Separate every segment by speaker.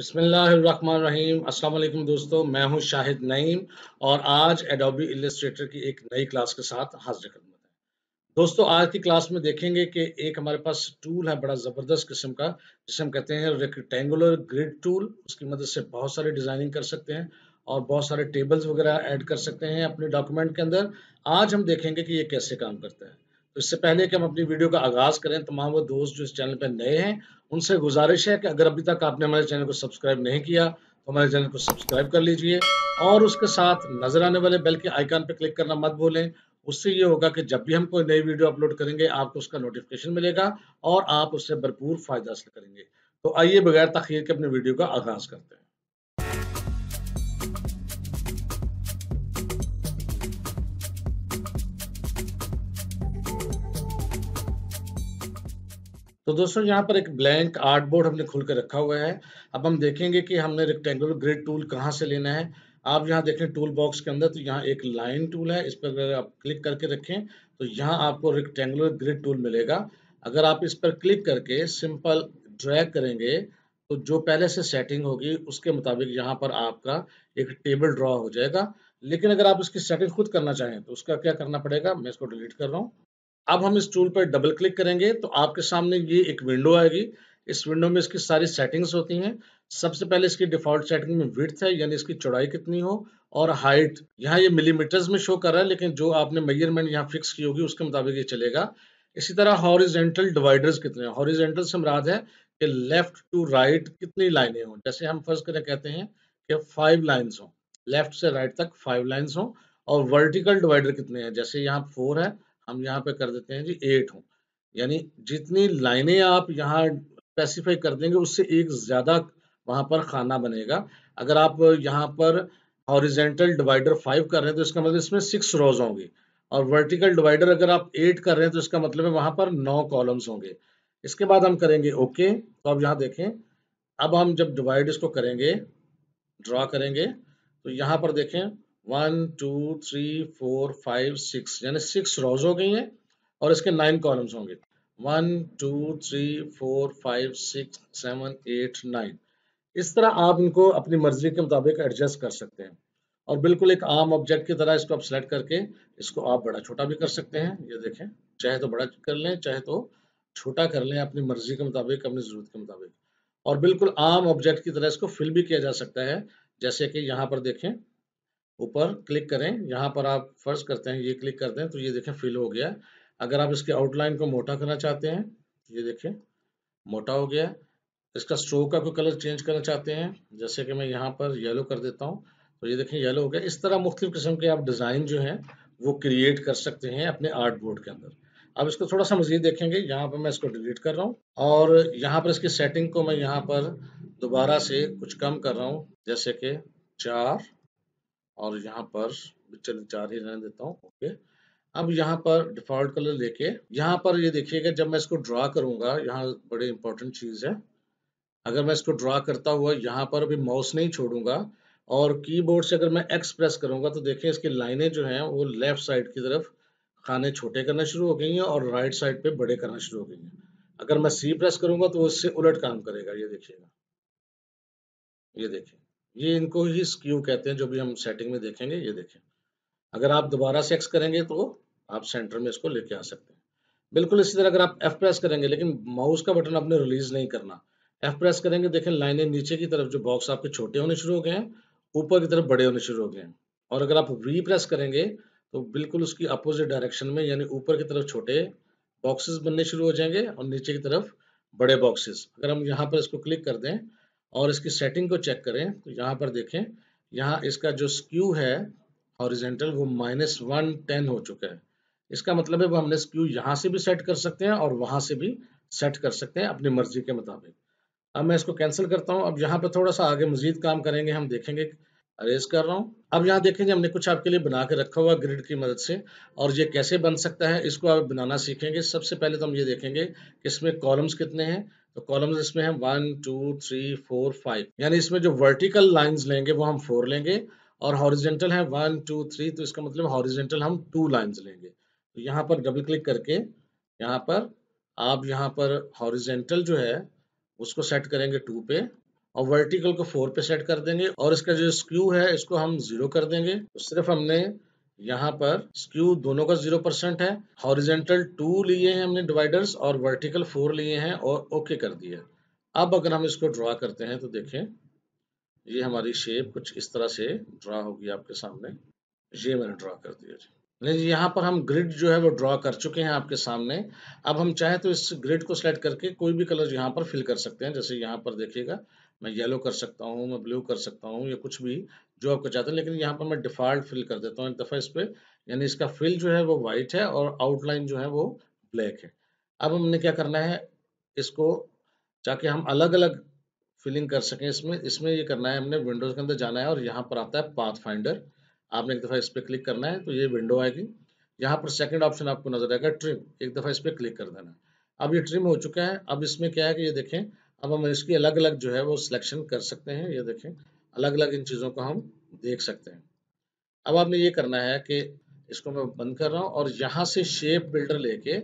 Speaker 1: अस्सलाम वालेकुम दोस्तों मैं हूं शाहिद नईम और आज एडोबी इलिस्ट्रेटर की एक नई क्लास के साथ हाजिर खदमत है दोस्तों आज की क्लास में देखेंगे कि एक हमारे पास टूल है बड़ा ज़बरदस्त किस्म का जिसे हम कहते हैं रेक्टेंगुलर ग्रिड टूल उसकी मदद से बहुत सारे डिज़ाइनिंग कर सकते हैं और बहुत सारे टेबल्स वगैरह ऐड कर सकते हैं अपने डॉक्यूमेंट के अंदर आज हम देखेंगे कि ये कैसे काम करता है तो इससे पहले कि हम अपनी वीडियो का आगाज करें तमाम वो दोस्त जो इस चैनल पर नए हैं उनसे गुजारिश है कि अगर अभी तक आपने हमारे चैनल को सब्सक्राइब नहीं किया तो हमारे चैनल को सब्सक्राइब कर लीजिए और उसके साथ नजर आने वाले बेल के आइकन पर क्लिक करना मत भूलें उससे ये होगा कि जब भी हम कोई नई वीडियो अपलोड करेंगे आपको उसका नोटिफिकेशन मिलेगा और आप उससे भरपूर फायदा हासिल करेंगे तो आइए बगैर तखीर के अपने वीडियो का आगाज करते हैं तो दोस्तों यहाँ पर एक ब्लैंक आर्ट बोर्ड हमने खुल कर रखा हुआ है अब हम देखेंगे कि हमने रेक्टेंगुलर ग्रिड टूल कहाँ से लेना है आप यहाँ देखें टूल बॉक्स के अंदर तो यहाँ एक लाइन टूल है इस पर अगर आप क्लिक करके रखें तो यहाँ आपको रेक्टेंगुलर ग्रिड टूल मिलेगा अगर आप इस पर क्लिक करके सिंपल ड्रैग करेंगे तो जो पहले से सेटिंग होगी उसके मुताबिक यहाँ पर आपका एक टेबल ड्रॉ हो जाएगा लेकिन अगर आप इसकी सेटिंग खुद करना चाहें तो उसका क्या करना पड़ेगा मैं इसको डिलीट कर रहा हूँ अब हम इस टूल पर डबल क्लिक करेंगे तो आपके सामने ये एक विंडो आएगी इस विंडो में इसकी सारी सेटिंग्स होती हैं सबसे पहले इसकी डिफॉल्ट सेटिंग में विथ है यानी इसकी चौड़ाई कितनी हो और हाइट यहाँ ये मिलीमीटर्स में शो कर रहा है लेकिन जो आपने मेजरमेंट यहाँ फिक्स की होगी उसके मुताबिक ये चलेगा इसी तरह हॉरिजेंटल डिवाइडर्स कितने हैं हॉरिजेंटल से मराद है कि लेफ्ट टू राइट कितनी लाइनें हों जैसे हम फर्स्ट करें कहते हैं कि फाइव लाइन्स हों लेफ्ट से राइट तक फाइव लाइन्स हों और वर्टिकल डिवाइडर कितने हैं जैसे यहाँ फोर है हम यहाँ पे कर देते हैं जी एट हों यानी जितनी लाइनें आप यहाँ स्पेसिफाई कर देंगे उससे एक ज़्यादा वहाँ पर खाना बनेगा अगर आप यहाँ पर हॉरिजेंटल डिवाइडर फाइव कर रहे हैं तो इसका मतलब इसमें सिक्स रोज होंगी और वर्टिकल डिवाइडर अगर आप एट कर रहे हैं तो इसका मतलब है वहाँ पर नौ कॉलम्स होंगे इसके बाद हम करेंगे ओके तो आप यहाँ देखें अब हम जब डिवाइड इसको करेंगे ड्रा करेंगे तो यहाँ पर देखें one two three four five six यानी सिक्स रोज हो गई हैं और इसके नाइन कॉलम्स होंगे one two three four five six seven eight nine इस तरह आप इनको अपनी मर्जी के मुताबिक एडजस्ट कर सकते हैं और बिल्कुल एक आम ऑब्जेक्ट की तरह इसको आप सेलेक्ट करके इसको आप बड़ा छोटा भी कर सकते हैं ये देखें चाहे तो बड़ा कर लें चाहे तो छोटा कर लें अपनी मर्जी के मुताबिक अपनी ज़रूरत के मुताबिक और बिल्कुल आम ऑब्जेक्ट की तरह इसको फिल भी किया जा सकता है जैसे कि यहाँ पर देखें ऊपर क्लिक करें यहाँ पर आप फर्स्ट करते हैं ये क्लिक करते हैं तो ये देखें फिल हो गया अगर आप इसके आउटलाइन को मोटा करना चाहते हैं तो ये देखें मोटा हो गया इसका स्ट्रोक का कोई कलर चेंज करना चाहते हैं जैसे कि मैं यहाँ पर येलो कर देता हूँ तो ये देखें येलो हो गया इस तरह मुख्तु किस्म के आप डिज़ाइन जो हैं वो क्रिएट कर सकते हैं अपने आर्ट बोर्ड के अंदर अब इसको थोड़ा सा मजीद देखेंगे यहाँ पर मैं इसको डिलीट कर रहा हूँ और यहाँ पर इसकी सेटिंग को मैं यहाँ पर दोबारा से कुछ कम कर रहा हूँ जैसे कि चार और यहाँ पर चलिए चार ही रहने देता हूँ ओके अब यहाँ पर डिफॉल्ट कलर लेके यहाँ पर ये देखिएगा जब मैं इसको ड्रा करूंगा यहाँ बड़ी इंपॉर्टेंट चीज है अगर मैं इसको ड्रा करता हुआ यहाँ पर अभी माउस नहीं छोड़ूंगा और कीबोर्ड से अगर मैं एक्स प्रेस करूंगा तो देखिए इसकी लाइनें जो हैं वो लेफ्ट साइड की तरफ खाने छोटे करना शुरू हो गई हैं और राइट साइड पे बड़े करना शुरू हो गई हैं अगर मैं सी प्रेस करूंगा तो वो इससे उलट काम करेगा ये देखिएगा ये देखिए ये इनको ही स्क्यू कहते हैं जो भी हम सेटिंग में देखेंगे ये देखें अगर आप दोबारा सेक्स करेंगे तो आप सेंटर में इसको लेके आ सकते हैं बिल्कुल इसी तरह अगर आप एफ प्रेस करेंगे लेकिन माउस का बटन आपने रिलीज नहीं करना एफ प्रेस करेंगे देखें लाइनें नीचे की तरफ जो बॉक्स आपके छोटे होने शुरू हो गए हैं ऊपर की तरफ बड़े होने शुरू हो गए हैं और अगर आप वी प्रेस करेंगे तो बिल्कुल उसकी अपोजिट डायरेक्शन में यानी ऊपर की तरफ छोटे बॉक्सेस बनने शुरू हो जाएंगे और नीचे की तरफ बड़े बॉक्सेस अगर हम यहाँ पर इसको क्लिक कर दें और इसकी सेटिंग को चेक करें तो यहाँ पर देखें यहाँ इसका जो स्क्यू है हॉरिजेंटल वो माइनस वन टेन हो चुका है इसका मतलब है वो हमने स्क्यू यहाँ से भी सेट कर सकते हैं और वहाँ से भी सेट कर सकते हैं अपनी मर्जी के मुताबिक अब मैं इसको कैंसिल करता हूँ अब यहाँ पर थोड़ा सा आगे मजीद काम करेंगे हम देखेंगे अरेज कर रहा हूँ अब यहाँ देखेंगे हमने कुछ आपके लिए बना के रखा हुआ ग्रिड की मदद से और ये कैसे बन सकता है इसको आप बनाना सीखेंगे सबसे पहले तो हम ये देखेंगे कि इसमें कॉलम्स कितने हैं तो कॉलम्स इसमें हैं one two three four five यानी इसमें जो वर्टिकल लाइंस लेंगे वो हम फोर लेंगे और हॉरिजेंटल है वन टू थ्री तो इसका मतलब हॉरिजेंटल हम टू लाइंस लेंगे तो यहाँ पर डबल क्लिक करके यहाँ पर आप यहाँ पर हॉरिजेंटल जो है उसको सेट करेंगे टू पे और वर्टिकल को फोर पे सेट कर देंगे और इसका जो स्क्यू है इसको हम जीरो कर देंगे तो सिर्फ हमने यहाँ पर स्क्यू दोनों का जीरो परसेंट है हॉरिजेंटल टू लिए हैं हमने डिवाइडर्स और वर्टिकल फोर लिए हैं और ओके okay कर दिया अब अगर हम इसको ड्रा करते हैं तो देखें ये हमारी शेप कुछ इस तरह से ड्रा होगी आपके सामने ये मैंने ड्रा कर दिया जी नहीं जी यहाँ पर हम ग्रिड जो है वो ड्रा कर चुके हैं आपके सामने अब हम चाहे तो इस ग्रिड को सिलेक्ट करके कोई भी कलर यहाँ पर फिल कर सकते हैं जैसे यहाँ पर देखिएगा मैं येलो कर सकता हूँ मैं ब्लू कर सकता हूँ या कुछ भी जो आपको चाहते हैं लेकिन यहाँ पर मैं डिफॉल्ट फिल कर देता हूँ एक दफ़ा इस पर यानी इसका फिल जो है वो वाइट है और आउटलाइन जो है वो ब्लैक है अब हमने क्या करना है इसको जाके हम अलग अलग फिलिंग कर सकें इसमें इसमें ये करना है हमने विंडोज़ के अंदर जाना है और यहाँ पर आता है पाथ फाइंडर आपने एक दफ़ा इस पर क्लिक करना है तो ये विंडो आएगी यहाँ पर सेकंड ऑप्शन आपको नजर आएगा ट्रिम एक दफ़ा इस पर क्लिक कर देना अब ये ट्रिम हो चुका है अब इसमें क्या है कि ये देखें अब हम इसकी अलग अलग जो है वो सिलेक्शन कर सकते हैं ये देखें अलग अलग इन चीज़ों को हम देख सकते हैं अब आपने ये करना है कि इसको मैं बंद कर रहा हूँ और यहाँ से शेप बिल्डर लेके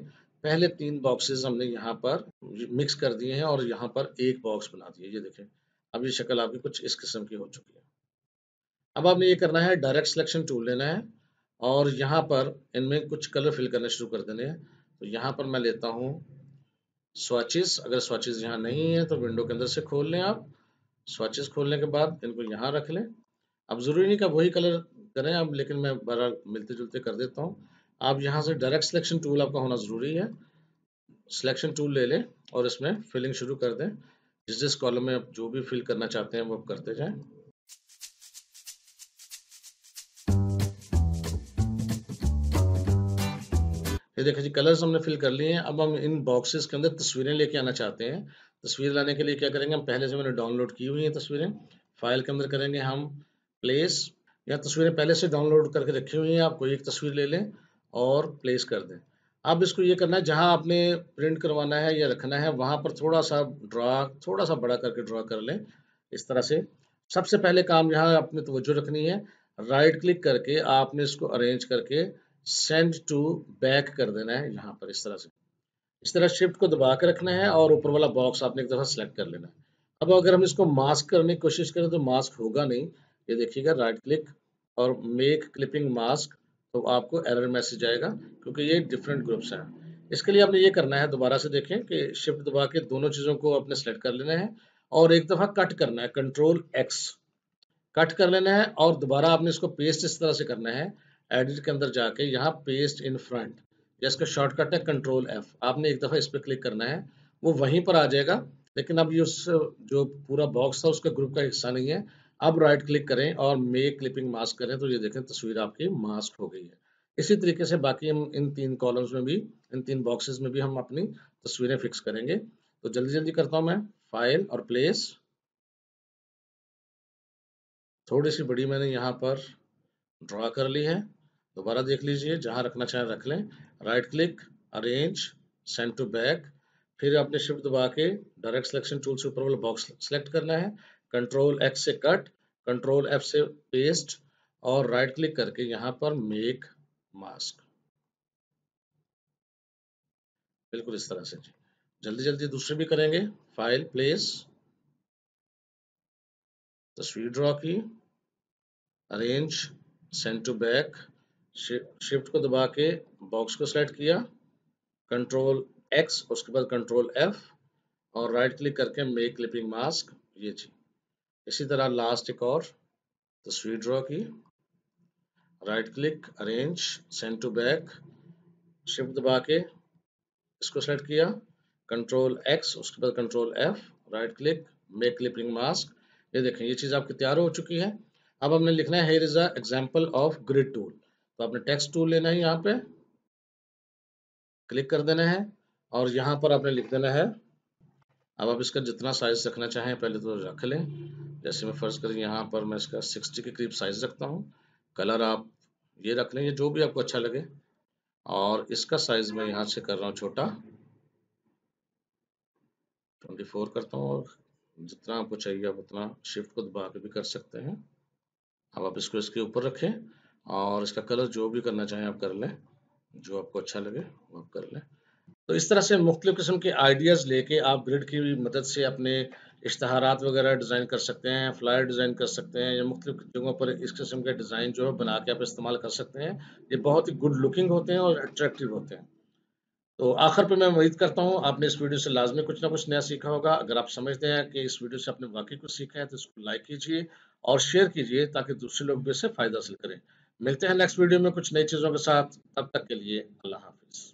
Speaker 1: पहले तीन बॉक्सेस हमने यहाँ पर मिक्स कर दिए हैं और यहाँ पर एक बॉक्स बना दिए ये देखें अब ये शक्ल आपकी कुछ इस किस्म की हो चुकी है अब आपने ये करना है डायरेक्ट सिलेक्शन टूल लेना है और यहाँ पर इनमें कुछ कलर फिल करने शुरू कर देने हैं तो यहाँ पर मैं लेता हूँ स्वाचिस अगर स्वाचिस यहाँ नहीं है तो विंडो के अंदर से खोल लें आप स्वाचिस खोलने के बाद इनको यहाँ रख लें अब ज़रूरी नहीं कि वही कलर करें आप लेकिन मैं बड़ा मिलते जुलते कर देता हूँ आप यहाँ से डायरेक्ट सिलेक्शन टूल आपका होना ज़रूरी है सिलेक्शन टूल ले लें और इसमें फिलिंग शुरू कर दें जिस जिस कॉलम में आप जो भी फिल करना चाहते हैं वो आप करते जाएँ ये देखा जी कलर्स हमने फिल कर लिए हैं अब हम इन बॉक्सेस के अंदर तस्वीरें लेके आना चाहते हैं तस्वीर लाने के लिए क्या करेंगे हम पहले से मैंने डाउनलोड की हुई हैं तस्वीरें फाइल के अंदर करेंगे हम प्लेस या तस्वीरें पहले से डाउनलोड करके रखी हुई हैं आप कोई एक तस्वीर ले लें और प्लेस कर दें अब इसको ये करना है जहाँ आपने प्रिंट करवाना है या रखना है वहाँ पर थोड़ा सा ड्रा थोड़ा सा बड़ा करके ड्रा कर लें इस तरह से सबसे पहले काम यहाँ आपने तोज्जो रखनी है राइट क्लिक करके आपने इसको अरेंज करके सेंड टू बैक कर देना है यहाँ पर इस तरह से इस तरह शिफ्ट को दबा के रखना है और ऊपर वाला बॉक्स आपने एक दफ़ा सेलेक्ट कर लेना है अब अगर हम इसको मास्क करने की कोशिश करें तो मास्क होगा नहीं ये देखिएगा राइट क्लिक और मेक क्लिपिंग मास्क तो आपको एरर मैसेज आएगा क्योंकि ये डिफरेंट ग्रुप्स हैं इसके लिए आपने ये करना है दोबारा से देखें कि शिफ्ट दबा के दोनों चीज़ों को आपने सेलेक्ट कर लेना है और एक दफ़ा कट करना है कंट्रोल एक्स कट कर लेना है और दोबारा आपने इसको पेस्ट इस तरह से करना है एडिट के अंदर जाके यहाँ पेस्ट इन फ्रंट या इसका शॉर्टकट है कंट्रोल एफ आपने एक दफ़ा इस पर क्लिक करना है वो वहीं पर आ जाएगा लेकिन अब ये उस जो पूरा बॉक्स था उसका ग्रुप का हिस्सा नहीं है अब राइट क्लिक करें और मेक क्लिपिंग मास्क करें तो ये देखें तस्वीर आपकी मास्क हो गई है इसी तरीके से बाकी हम इन तीन कॉलम्स में भी इन तीन बॉक्सेस में भी हम अपनी तस्वीरें फिक्स करेंगे तो जल्दी जल्दी करता हूँ मैं फाइल और प्लेस थोड़ी सी बड़ी मैंने यहाँ पर ड्रा कर ली है दोबारा देख लीजिए जहां रखना चाहें रख लें right click arrange send to back फिर आपने शिफ्ट दबा के डायरेक्ट सिलेक्शन टूल से ऊपर वाला बॉक्स सेलेक्ट करना है कंट्रोल एक्स से कट कंट्रोल एफ से पेस्ट और राइट क्लिक करके यहाँ पर मेक मास्क बिल्कुल इस तरह से जी जल्दी जल्दी दूसरे भी करेंगे फाइल प्लेस तस्वीर ड्रॉ की arrange send to back shift को दबा के बॉक्स को सेलेक्ट किया कंट्रोल एक्स उसके बाद कंट्रोल एफ और राइट क्लिक करके मेक क्लिपिंग मास्क ये जी इसी तरह लास्ट एक और तस्वीर ड्रॉ की right click arrange send to back shift दबा के इसको सेलेक्ट किया कंट्रोल एक्स उसके बाद control F right click make clipping mask ये देखें ये चीज़ आपकी तैयार हो चुकी है अब हमने लिखना है here is a example of grid tool तो आपने टेक्स्ट टूल लेना है यहाँ पे क्लिक कर देना है और यहाँ पर आपने लिख देना है अब आप इसका जितना साइज रखना चाहें पहले तो रख लें जैसे मैं फर्ज करें यहाँ पर मैं इसका 60 के करीब साइज रखता हूँ कलर आप ये रख लें जो भी आपको अच्छा लगे और इसका साइज मैं यहाँ से कर रहा हूँ छोटा 24 करता हूँ और जितना आपको चाहिए आप उतना शिफ्ट को दबा के भी कर सकते हैं अब आप इसको इसके ऊपर रखें और इसका कलर जो भी करना चाहें आप कर लें जो आपको अच्छा लगे वो आप कर लें तो इस तरह से मुख्तु किस्म के आइडियाज़ लेके आप ग्रिड की मदद से अपने इश्तहारात वगैरह डिज़ाइन कर सकते हैं फ्लायर डिज़ाइन कर सकते हैं या मुख्तलिफ जगहों पर इस किस्म के डिज़ाइन जो है बना के आप इस्तेमाल कर सकते हैं ये बहुत ही गुड लुकिंग होते हैं और अट्रैक्टिव होते हैं तो आखिर पे मैं उम्मीद करता हूँ आपने इस वीडियो से लाजमी कुछ ना कुछ नया सीखा होगा अगर आप समझते हैं कि इस वीडियो से आपने वाकई कुछ सीखा है तो इसको लाइक कीजिए और शेयर कीजिए ताकि दूसरे लोग भी इससे फ़ायदा हासिल करें मिलते हैं नेक्स्ट वीडियो में कुछ नई चीज़ों के साथ तब तक के लिए अल्लाह हाफिज़